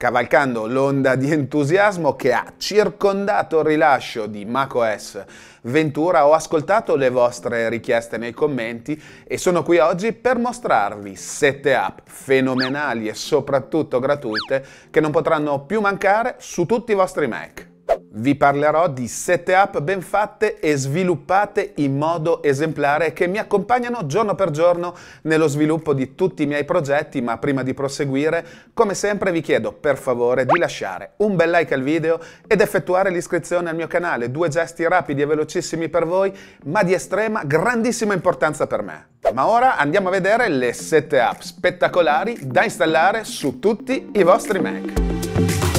cavalcando l'onda di entusiasmo che ha circondato il rilascio di macOS Ventura, ho ascoltato le vostre richieste nei commenti e sono qui oggi per mostrarvi 7 app fenomenali e soprattutto gratuite che non potranno più mancare su tutti i vostri Mac. Vi parlerò di 7 app ben fatte e sviluppate in modo esemplare che mi accompagnano giorno per giorno nello sviluppo di tutti i miei progetti, ma prima di proseguire, come sempre vi chiedo per favore di lasciare un bel like al video ed effettuare l'iscrizione al mio canale, due gesti rapidi e velocissimi per voi, ma di estrema grandissima importanza per me. Ma ora andiamo a vedere le 7 app spettacolari da installare su tutti i vostri Mac.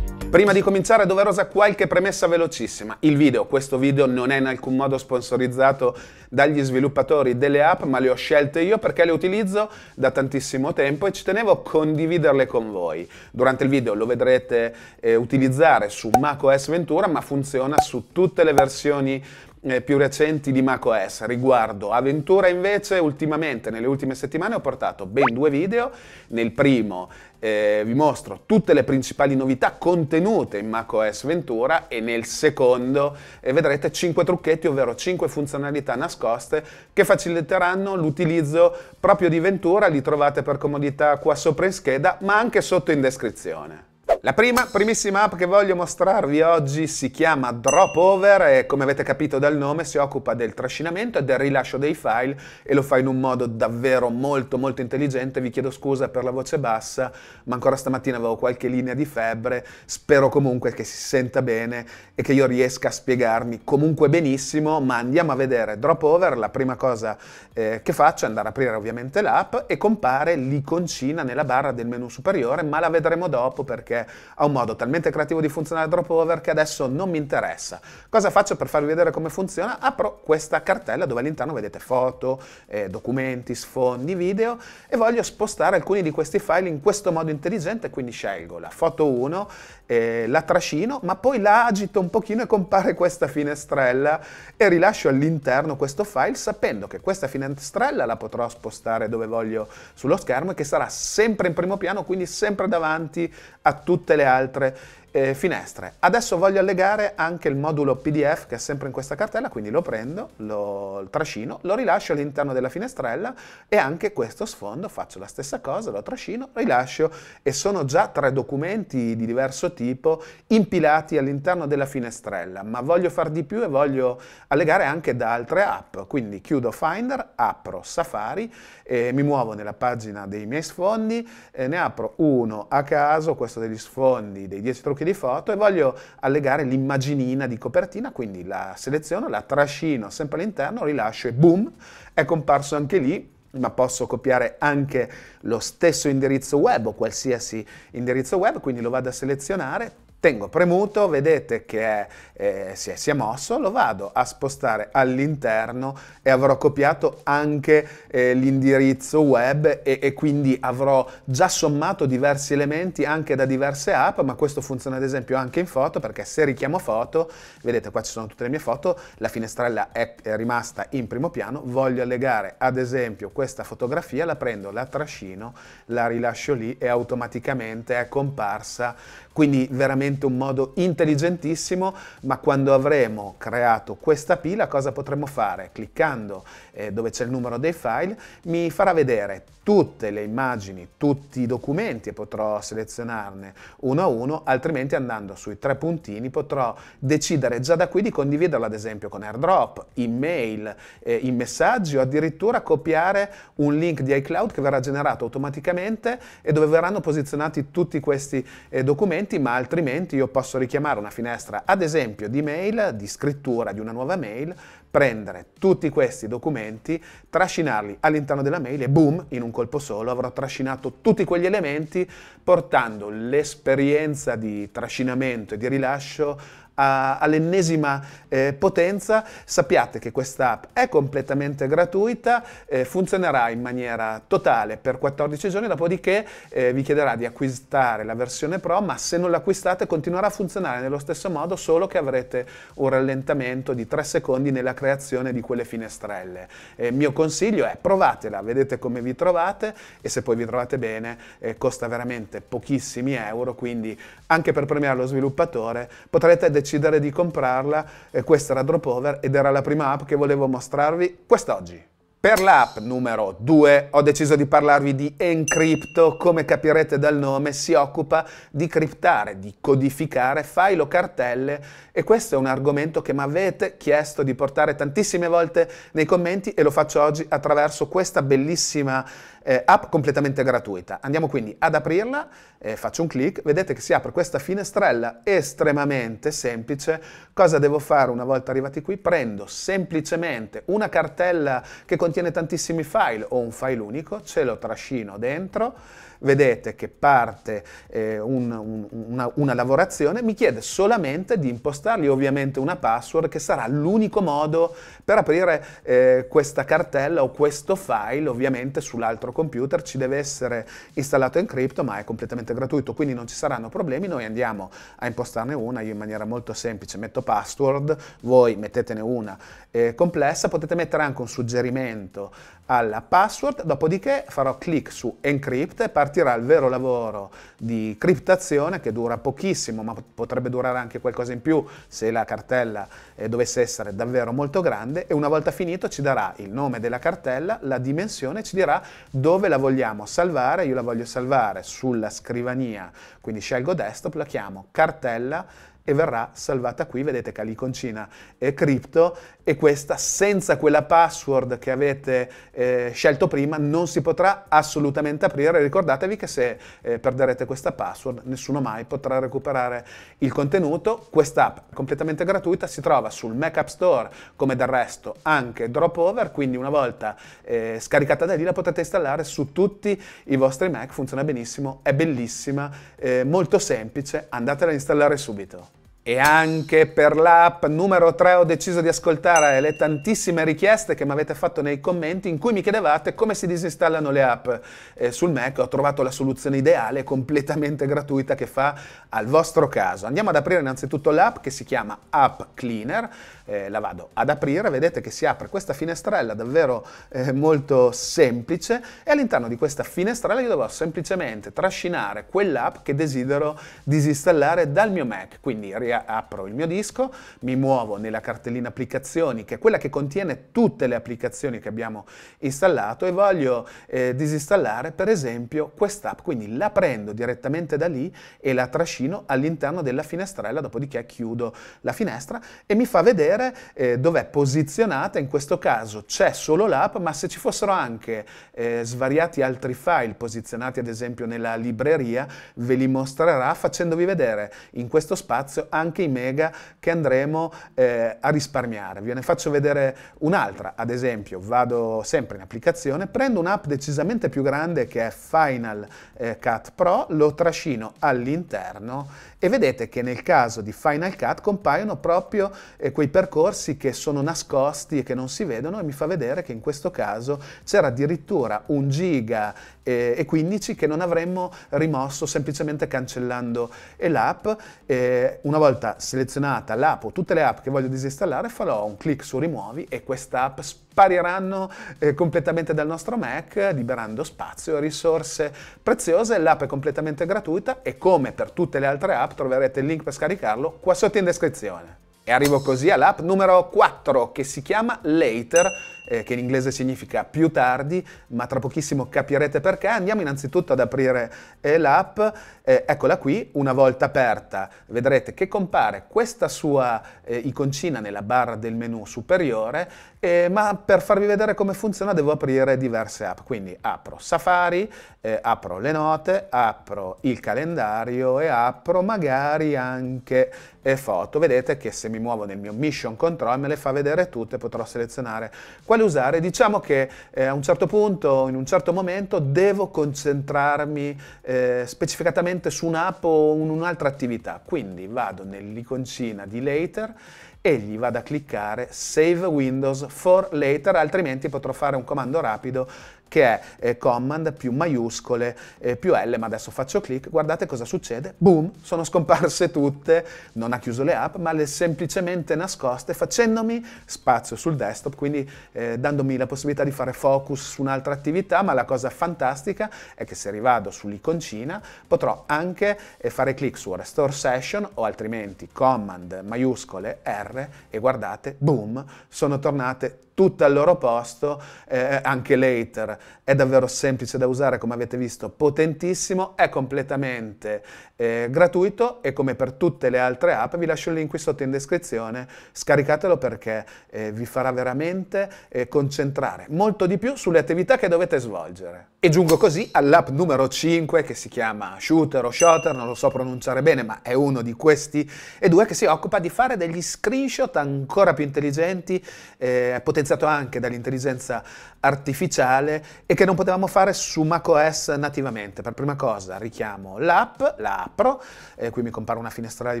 Prima di cominciare doverosa qualche premessa velocissima. Il video, questo video non è in alcun modo sponsorizzato dagli sviluppatori delle app, ma le ho scelte io perché le utilizzo da tantissimo tempo e ci tenevo a condividerle con voi. Durante il video lo vedrete eh, utilizzare su macOS Ventura, ma funziona su tutte le versioni eh, più recenti di macOS riguardo Avventura invece ultimamente nelle ultime settimane ho portato ben due video nel primo eh, vi mostro tutte le principali novità contenute in macOS Ventura e nel secondo eh, vedrete 5 trucchetti, ovvero 5 funzionalità nascoste che faciliteranno l'utilizzo proprio di Ventura, li trovate per comodità qua sopra in scheda ma anche sotto in descrizione. La prima, primissima app che voglio mostrarvi oggi si chiama Dropover e come avete capito dal nome si occupa del trascinamento e del rilascio dei file e lo fa in un modo davvero molto molto intelligente. Vi chiedo scusa per la voce bassa, ma ancora stamattina avevo qualche linea di febbre. Spero comunque che si senta bene e che io riesca a spiegarmi comunque benissimo, ma andiamo a vedere Dropover. La prima cosa eh, che faccio è andare a aprire ovviamente l'app e compare l'iconcina nella barra del menu superiore, ma la vedremo dopo perché ha un modo talmente creativo di funzionare drop over che adesso non mi interessa. Cosa faccio per farvi vedere come funziona? Apro questa cartella dove all'interno vedete foto, eh, documenti, sfondi, video e voglio spostare alcuni di questi file in questo modo intelligente, quindi scelgo la foto 1 eh, la trascino, ma poi la agito un pochino e compare questa finestrella e rilascio all'interno questo file sapendo che questa finestrella la potrò spostare dove voglio sullo schermo e che sarà sempre in primo piano, quindi sempre davanti a tutte le altre eh, finestre. Adesso voglio allegare anche il modulo PDF che è sempre in questa cartella, quindi lo prendo, lo trascino, lo rilascio all'interno della finestrella e anche questo sfondo faccio la stessa cosa, lo trascino, rilascio e sono già tre documenti di diverso tipo impilati all'interno della finestrella, ma voglio far di più e voglio allegare anche da altre app, quindi chiudo Finder, apro Safari, eh, mi muovo nella pagina dei miei sfondi, eh, ne apro uno a caso, questo degli sfondi dei 10 trucchi trucchi di foto e voglio allegare l'immaginina di copertina, quindi la seleziono, la trascino sempre all'interno, rilascio e boom, è comparso anche lì ma posso copiare anche lo stesso indirizzo web o qualsiasi indirizzo web, quindi lo vado a selezionare, tengo premuto, vedete che è, eh, si, è, si, è, mosso, lo vado a spostare all'interno e avrò copiato anche eh, l'indirizzo web e, e, quindi avrò già sommato diversi elementi anche da diverse app, ma questo funziona ad esempio anche in foto perché se richiamo foto, vedete qua ci sono tutte le mie foto, la finestrella è, è rimasta in primo piano, voglio allegare ad esempio questa fotografia, la prendo, la trascino, la rilascio lì e automaticamente è comparsa, quindi veramente sicuramente un modo intelligentissimo, ma quando avremo creato questa pila cosa potremo fare? Cliccando eh, dove c'è il numero dei file mi farà vedere tutte le immagini, tutti i documenti e potrò selezionarne uno a uno, altrimenti andando sui tre puntini potrò decidere già da qui di condividerlo ad esempio con airdrop, email, eh, in messaggi o addirittura copiare un link di iCloud che verrà generato automaticamente e dove verranno posizionati tutti questi eh, documenti, ma altrimenti strumenti io posso richiamare una finestra, ad esempio, di mail, di scrittura di una nuova mail, prendere tutti questi documenti, trascinarli all'interno della mail e boom, in un colpo solo avrò trascinato tutti quegli elementi portando l'esperienza di trascinamento e di rilascio all'ennesima eh, potenza, sappiate che questa app è completamente gratuita, eh, funzionerà in maniera totale per 14 giorni, dopodiché eh, vi chiederà di acquistare la versione Pro, ma se non l'acquistate continuerà a funzionare nello stesso modo, solo che avrete un rallentamento di 3 secondi nella creazione di quelle finestrelle. Eh, il mio consiglio è provatela, vedete come vi trovate e se poi vi trovate bene eh, costa veramente pochissimi euro, quindi anche per premiare lo sviluppatore potrete decidere decidere di comprarla, eh, questa era Dropover ed era la prima app che volevo mostrarvi quest'oggi. Per l'app numero 2 ho deciso di parlarvi di Encrypto, come capirete dal nome si occupa di criptare, di codificare file o cartelle e questo è un argomento che mi avete chiesto di portare tantissime volte nei commenti e lo faccio oggi attraverso questa bellissima eh, app completamente gratuita. Andiamo quindi ad aprirla, eh, faccio un clic, vedete che si apre questa finestrella estremamente semplice. Cosa devo fare una volta arrivati qui? Prendo semplicemente una cartella che contiene tantissimi file o un file unico, ce lo trascino dentro vedete che parte eh, un, un, una, una lavorazione, mi chiede solamente di impostargli ovviamente una password che sarà l'unico modo per aprire eh, questa cartella o questo file, ovviamente sull'altro computer ci deve essere installato Encrypto, ma è completamente gratuito, quindi non ci saranno problemi, noi andiamo a impostarne una, io in maniera molto semplice metto password, voi mettetene una eh, complessa, potete mettere anche un suggerimento alla password, dopodiché farò clic su Encrypt e parte partirà il vero lavoro di criptazione che dura pochissimo, ma potrebbe durare anche qualcosa in più se la cartella eh, dovesse essere davvero molto grande e una volta finito ci darà il nome della cartella, la dimensione, ci dirà dove la vogliamo salvare, io la voglio salvare sulla scrivania, quindi scelgo desktop, la chiamo cartella e verrà salvata qui, vedete che l'iconcina è eh, cripto e questa senza quella password che avete eh, scelto prima non si potrà assolutamente aprire, ricordatevi che se eh, perderete questa password nessuno mai potrà recuperare il contenuto, quest'app completamente gratuita si trova sul Mac App Store come del resto anche Dropover, quindi una volta eh, scaricata da lì la potete installare su tutti i vostri Mac, funziona benissimo, è bellissima, eh, molto semplice, andatela a installare subito. E anche per l'app numero 3 ho deciso di ascoltare le tantissime richieste che mi avete fatto nei commenti in cui mi chiedevate come si disinstallano le app eh, sul Mac. Ho trovato la soluzione ideale, completamente gratuita, che fa al vostro caso. Andiamo ad aprire innanzitutto l'app che si chiama App Cleaner eh, la vado ad aprire, vedete che si apre questa finestrella davvero eh, molto semplice e all'interno di questa finestrella io dovrò semplicemente trascinare quell'app che desidero disinstallare dal mio Mac, quindi riapro il mio disco, mi muovo nella cartellina applicazioni che è quella che contiene tutte le applicazioni che abbiamo installato e voglio eh, disinstallare per esempio quest'app, quindi la prendo direttamente da lì e la trascino all'interno della finestrella, dopodiché chiudo la finestra e mi fa vedere vedere eh, dov'è posizionata, in questo caso c'è solo l'app, ma se ci fossero anche eh, svariati altri file posizionati ad esempio nella libreria, ve li mostrerà facendovi vedere in questo spazio anche i mega che andremo eh, a risparmiare. Ve ne faccio vedere un'altra, ad esempio vado sempre in applicazione, prendo un'app decisamente più grande che è Final eh, Cut Pro, lo trascino all'interno e vedete che nel caso di Final Cut compaiono proprio eh, quei percorsi che sono nascosti e che non si vedono e mi fa vedere che in questo caso c'era addirittura un giga eh, e 15 che non avremmo rimosso semplicemente cancellando eh, l'app. Eh, una volta selezionata l'app o tutte le app che voglio disinstallare farò un clic su rimuovi e questa app spazio spariranno eh, completamente dal nostro Mac, liberando spazio e risorse preziose. L'app è completamente gratuita e come per tutte le altre app troverete il link per scaricarlo qua sotto in descrizione. E arrivo così all'app numero 4 che si chiama Later eh, che in inglese significa più tardi, ma tra pochissimo capirete perché. Andiamo innanzitutto ad aprire eh, l'app, eh, eccola qui, una volta aperta vedrete che compare questa sua eh, iconcina nella barra del menu superiore, eh, ma per farvi vedere come funziona devo aprire diverse app, quindi apro Safari, eh, apro le note, apro il calendario e apro magari anche foto. Vedete che se mi muovo nel mio mission control me le fa vedere tutte, potrò selezionare quali quale usare, diciamo che eh, a un certo punto, in un certo momento, devo concentrarmi eh, specificatamente su un'app o un'altra attività. Quindi vado nell'iconcina di Later e gli vado a cliccare Save Windows for Later, altrimenti potrò fare un comando rapido che è eh, command più maiuscole eh, più L, ma adesso faccio clic, guardate cosa succede, boom, sono scomparse tutte, non ha chiuso le app, ma le semplicemente nascoste facendomi spazio sul desktop, quindi eh, dandomi la possibilità di fare focus su un'altra attività, ma la cosa fantastica è che se rivado sull'iconcina potrò anche eh, fare clic su Restore Session o altrimenti command maiuscole R e guardate, boom, sono tornate tutte al loro posto, eh, anche later è davvero semplice da usare, come avete visto, potentissimo, è completamente eh, gratuito e come per tutte le altre app vi lascio il link qui sotto in descrizione, scaricatelo perché eh, vi farà veramente eh, concentrare molto di più sulle attività che dovete svolgere. E giungo così all'app numero 5 che si chiama Shooter o Shotter, non lo so pronunciare bene, ma è uno di questi, e due che si occupa di fare degli screenshot ancora più intelligenti, eh, potenziato anche dall'intelligenza artificiale e che non potevamo fare su macOS nativamente. Per prima cosa richiamo l'app, la apro, eh, qui mi compare una finestrella di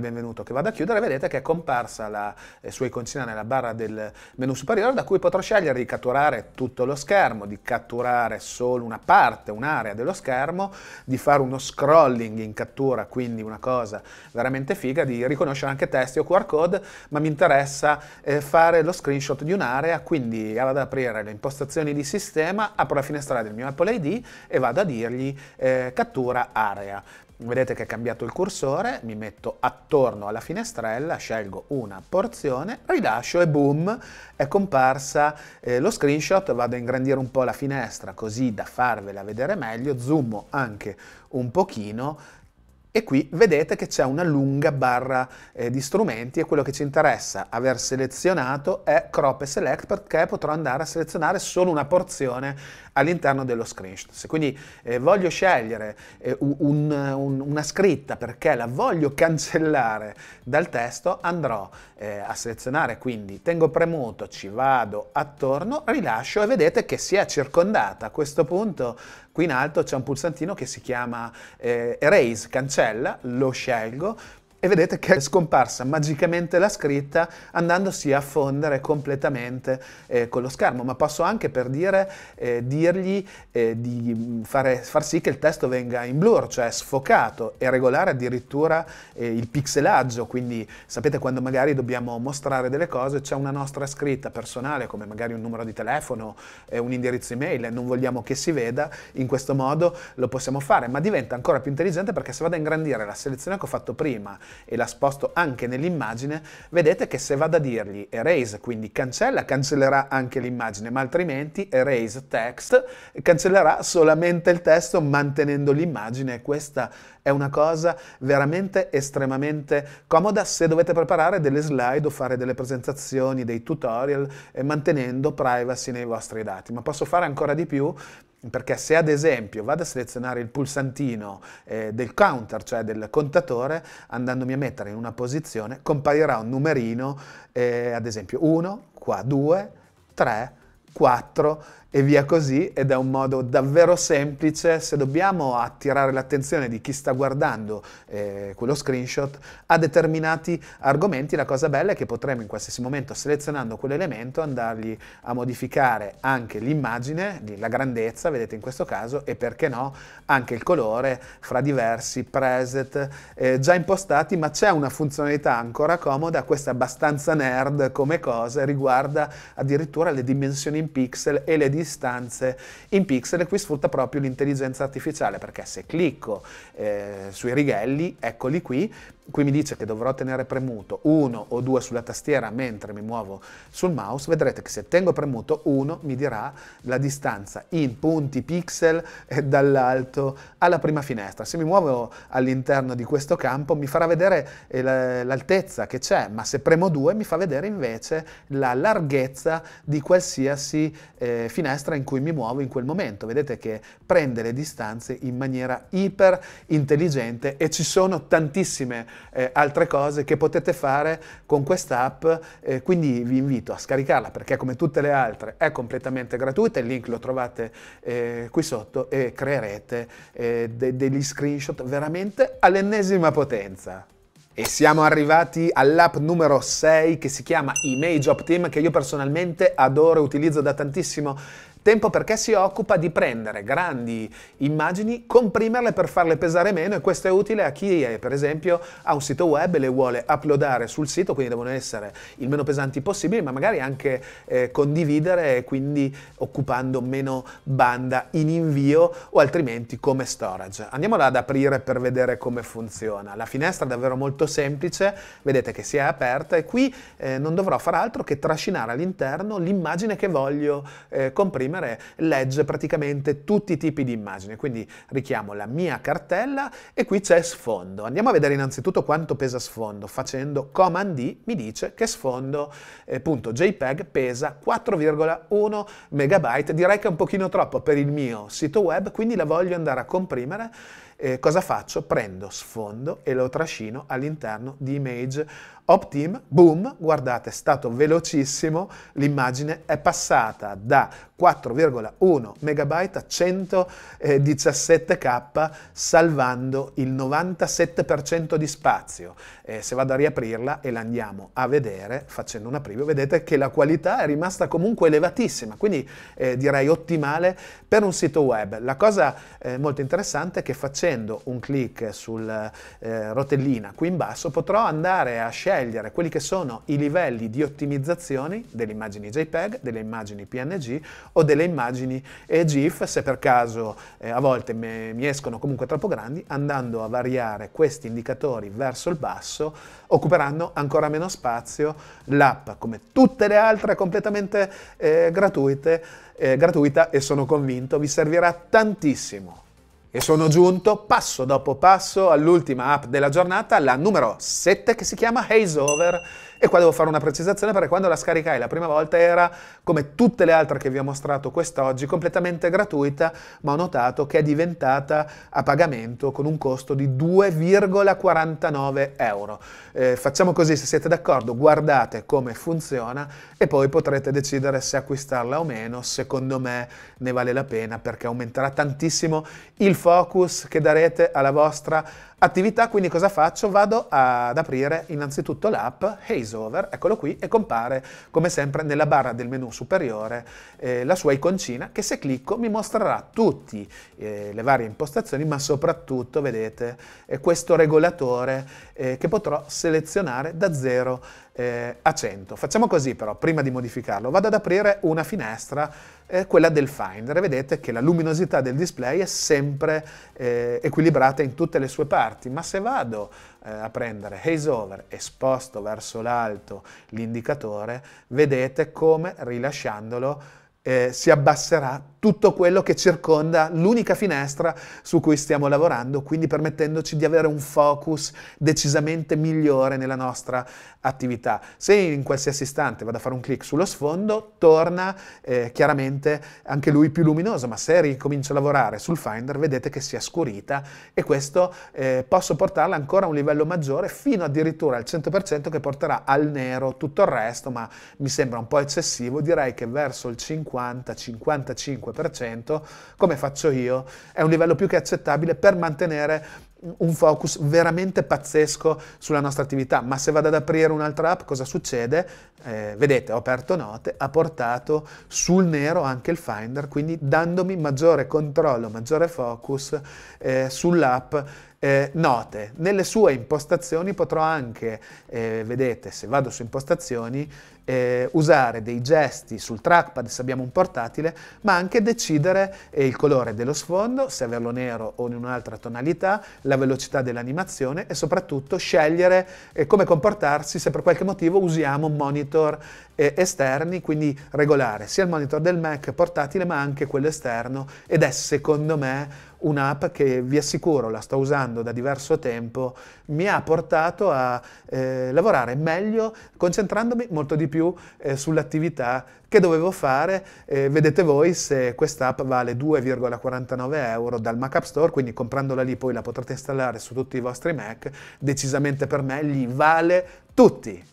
benvenuto che vado a chiudere, vedete che è comparsa la eh, sua iconcina nella barra del menu superiore da cui potrò scegliere di catturare tutto lo schermo, di catturare solo una parte, un'area dello schermo, di fare uno scrolling in cattura, quindi una cosa veramente figa, di riconoscere anche testi o QR code, ma mi interessa eh, fare lo screenshot di un'area, quindi vado ad aprire le impostazioni di sistema, apro la finestra del mio Apple ID e vado a dirgli eh, cattura area. Vedete che è cambiato il cursore, mi metto attorno alla finestrella, scelgo una porzione, rilascio e boom, è comparsa eh, lo screenshot, vado a ingrandire un po' la finestra così da farvela vedere meglio, zoomo anche un pochino e qui vedete che c'è una lunga barra eh, di strumenti e quello che ci interessa aver selezionato è crop e select perché potrò andare a selezionare solo una porzione all'interno dello screenshot. Se quindi eh, voglio scegliere eh, un, un, una scritta perché la voglio cancellare dal testo, andrò eh, a selezionare quindi tengo premuto, ci vado attorno, rilascio e vedete che si è circondata. A questo punto qui in alto c'è un pulsantino che si chiama eh, Erase, cancella, lo scelgo, e vedete che è scomparsa magicamente la scritta andandosi a fondere completamente eh, con lo schermo, ma posso anche per dire eh, dirgli eh, di mm, fare, far sì che il testo venga in blur, cioè sfocato e regolare addirittura eh, il pixelaggio, quindi sapete quando magari dobbiamo mostrare delle cose, c'è una nostra scritta personale come magari un numero di telefono, eh, un indirizzo email, e non vogliamo che si veda, in questo modo lo possiamo fare, ma diventa ancora più intelligente perché se vado a ingrandire la selezione che ho fatto prima, e la sposto anche nell'immagine, vedete che se vado a dirgli erase, quindi cancella, cancellerà anche l'immagine, ma altrimenti erase text cancellerà solamente il testo mantenendo l'immagine. Questa è una cosa veramente estremamente comoda se dovete preparare delle slide o fare delle presentazioni, dei tutorial, eh, mantenendo privacy nei vostri dati. Ma posso fare ancora di più perché se ad esempio vado a selezionare il pulsantino eh, del counter, cioè del contatore, andandomi a mettere in una posizione, comparirà un numerino, eh, ad esempio 1, qua 2, 3, 4 e via così ed è un modo davvero semplice se dobbiamo attirare l'attenzione di chi sta guardando eh, quello screenshot a determinati argomenti la cosa bella è che potremo in qualsiasi momento selezionando quell'elemento andargli a modificare anche l'immagine la grandezza vedete in questo caso e perché no anche il colore fra diversi preset eh, già impostati ma c'è una funzionalità ancora comoda questa è abbastanza nerd come cosa riguarda addirittura le dimensioni in pixel e le dimensioni distanze in pixel e qui sfrutta proprio l'intelligenza artificiale perché se clicco eh, sui righelli, eccoli qui, qui mi dice che dovrò tenere premuto uno o due sulla tastiera mentre mi muovo sul mouse, vedrete che se tengo premuto uno mi dirà la distanza in punti pixel dall'alto alla prima finestra. Se mi muovo all'interno di questo campo mi farà vedere eh, l'altezza che c'è, ma se premo due mi fa vedere invece la larghezza di qualsiasi eh, finestra in cui mi muovo in quel momento. Vedete che prende le distanze in maniera iper intelligente e ci sono tantissime eh, altre cose che potete fare con quest'app, eh, quindi vi invito a scaricarla perché come tutte le altre è completamente gratuita, il link lo trovate eh, qui sotto e creerete eh, de- degli screenshot veramente all'ennesima potenza. E siamo arrivati all'app numero 6 che si chiama Image Team, che io personalmente adoro, e utilizzo da tantissimo Tempo perché si occupa di prendere grandi immagini, comprimerle per farle pesare meno e questo è utile a chi è, per esempio ha un sito web e le vuole uploadare sul sito, quindi devono essere il meno pesanti possibili, ma magari anche eh, condividere e quindi occupando meno banda in invio o altrimenti come storage. Andiamola ad aprire per vedere come funziona. La finestra è davvero molto semplice, vedete che si è aperta e qui eh, non dovrò far altro che trascinare all'interno l'immagine che voglio eh, comprimere Camere legge praticamente tutti i tipi di immagine, quindi richiamo la mia cartella e qui c'è sfondo. Andiamo a vedere innanzitutto quanto pesa sfondo, facendo Command D mi dice che sfondo.jpg eh, pesa 4,1 MB, direi che è un pochino troppo per il mio sito web, quindi la voglio andare a comprimere. Eh, cosa faccio? Prendo sfondo e lo trascino all'interno di image Optim, boom, guardate, è stato velocissimo, l'immagine è passata da 4,1 MB a 117K, salvando il 97% di spazio. Eh, se vado a riaprirla e la andiamo a vedere, facendo una preview, vedete che la qualità è rimasta comunque elevatissima, quindi eh, direi ottimale per un sito web. La cosa eh, molto interessante è che facendo un clic sulla eh, rotellina qui in basso potrò andare a scegliere scegliere quelli che sono i livelli di ottimizzazione delle immagini JPEG, delle immagini PNG o delle immagini GIF, se per caso eh, a volte me, mi escono comunque troppo grandi, andando a variare questi indicatori verso il basso, occuperanno ancora meno spazio l'app, come tutte le altre completamente eh, gratuite, eh, gratuita e sono convinto vi servirà tantissimo e sono giunto passo dopo passo all'ultima app della giornata, la numero 7 che si chiama Haze Over. E qua devo fare una precisazione perché quando la scaricai la prima volta era, come tutte le altre che vi ho mostrato quest'oggi, completamente gratuita, ma ho notato che è diventata a pagamento con un costo di 2,49 euro. Eh, facciamo così, se siete d'accordo, guardate come funziona e poi potrete decidere se acquistarla o meno. Secondo me ne vale la pena perché aumenterà tantissimo il focus che darete alla vostra attività. Quindi cosa faccio? Vado ad aprire innanzitutto l'app Hazel over, eccolo qui, e compare come sempre nella barra del menu superiore eh, la sua iconcina che se clicco mi mostrerà tutte eh, le varie impostazioni, ma soprattutto vedete questo regolatore eh, che potrò selezionare da 0 eh, a 100. Facciamo così però, prima di modificarlo, vado ad aprire una finestra, eh, quella del Finder, vedete che la luminosità del display è sempre eh, equilibrata in tutte le sue parti, ma se vado eh, a prendere Haze Over e sposto verso l'alto l'indicatore, vedete come rilasciandolo eh, si abbasserà tutto quello che circonda l'unica finestra su cui stiamo lavorando, quindi permettendoci di avere un focus decisamente migliore nella nostra attività. Se in qualsiasi istante vado a fare un clic sullo sfondo, torna eh, chiaramente anche lui più luminoso, ma se ricomincio a lavorare sul Finder vedete che si è scurita e questo eh, posso portarla ancora a un livello maggiore fino addirittura al 100% che porterà al nero tutto il resto, ma mi sembra un po' eccessivo, direi che verso il 50, 55 5%, come faccio io, è un livello più che accettabile per mantenere un focus veramente pazzesco sulla nostra attività. Ma se vado ad aprire un'altra app, cosa succede? Eh, vedete, ho aperto note, ha portato sul nero anche il Finder, quindi dandomi maggiore controllo, maggiore focus eh, sull'app eh, note, nelle sue impostazioni potrò anche, eh, vedete, se vado su impostazioni, eh, usare dei gesti sul trackpad se abbiamo un portatile, ma anche decidere eh, il colore dello sfondo, se averlo nero o in un'altra tonalità, la velocità dell'animazione e soprattutto scegliere eh, come comportarsi se per qualche motivo usiamo un monitor eh, esterni, quindi regolare, sia il monitor del Mac portatile ma anche quello esterno ed è secondo me un'app che vi assicuro, la sto usando da diverso tempo, mi ha portato a eh, lavorare meglio concentrandomi molto di più eh, sull'attività che dovevo fare. Eh, vedete voi se quest'app vale 2,49 euro dal Mac App Store, quindi comprandola lì poi la potrete installare su tutti i vostri Mac, decisamente per me gli vale tutti.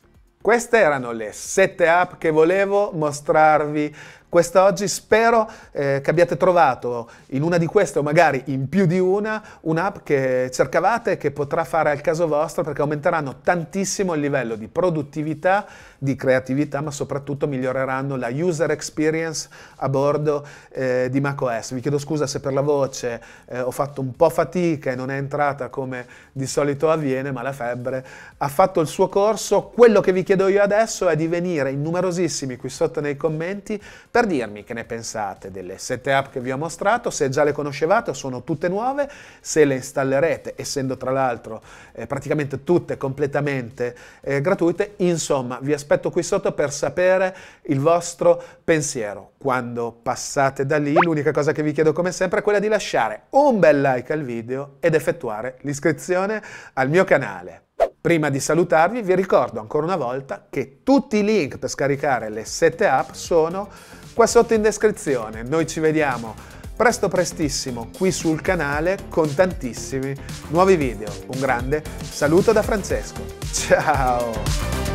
Queste erano le 7 app che volevo mostrarvi quest'oggi. spero eh, che abbiate trovato in una di queste o magari in più di una un'app che cercavate e che potrà fare al caso vostro perché aumenteranno tantissimo il livello di produttività, di creatività, ma soprattutto miglioreranno la user experience a bordo eh, di macOS. Vi chiedo scusa se per la voce eh, ho fatto un po' fatica e non è entrata come di solito avviene, ma la febbre ha fatto il suo corso. Quello che vi chiedo io adesso è di venire in numerosissimi qui sotto nei commenti per dirmi che ne pensate delle 7 app che vi ho mostrato, se già le conoscevate o sono tutte nuove, se le installerete, essendo tra l'altro eh, praticamente tutte completamente eh, gratuite. Insomma, vi aspetto qui sotto per sapere il vostro pensiero. Quando passate da lì, l'unica cosa che vi chiedo come sempre è quella di lasciare un bel like al video ed effettuare l'iscrizione al mio canale. Prima di salutarvi vi ricordo ancora una volta che tutti i link per scaricare le 7 app sono qua sotto in descrizione. Noi ci vediamo presto prestissimo qui sul canale con tantissimi nuovi video. Un grande saluto da Francesco. Ciao!